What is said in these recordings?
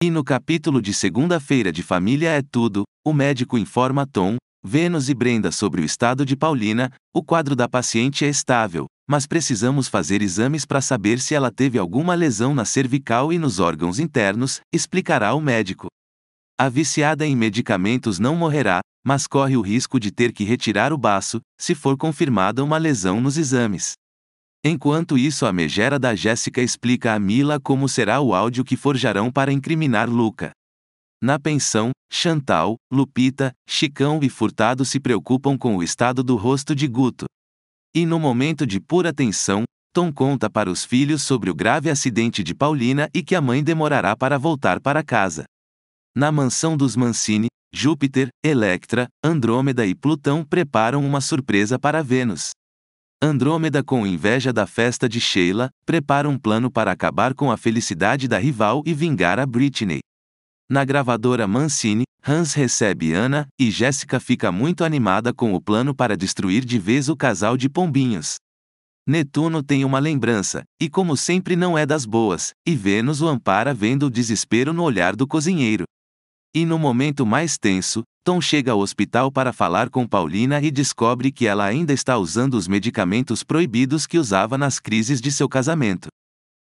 E no capítulo de segunda-feira de Família é Tudo, o médico informa Tom, Vênus e Brenda sobre o estado de Paulina, o quadro da paciente é estável, mas precisamos fazer exames para saber se ela teve alguma lesão na cervical e nos órgãos internos, explicará o médico. A viciada em medicamentos não morrerá, mas corre o risco de ter que retirar o baço, se for confirmada uma lesão nos exames. Enquanto isso, a megera da Jéssica explica a Mila como será o áudio que forjarão para incriminar Luca. Na pensão, Chantal, Lupita, Chicão e Furtado se preocupam com o estado do rosto de Guto. E no momento de pura tensão, Tom conta para os filhos sobre o grave acidente de Paulina e que a mãe demorará para voltar para casa. Na mansão dos Mancini, Júpiter, Electra, Andrômeda e Plutão preparam uma surpresa para Vênus. Andrômeda, com inveja da festa de Sheila, prepara um plano para acabar com a felicidade da rival e vingar a Britney. Na gravadora Mancini, Hans recebe Ana e Jéssica fica muito animada com o plano para destruir de vez o casal de pombinhos. Netuno tem uma lembrança, e como sempre não é das boas, e Vênus o ampara vendo o desespero no olhar do cozinheiro. E no momento mais tenso, Tom chega ao hospital para falar com Paulina e descobre que ela ainda está usando os medicamentos proibidos que usava nas crises de seu casamento.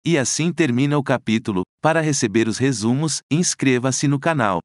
E assim termina o capítulo. Para receber os resumos, inscreva-se no canal.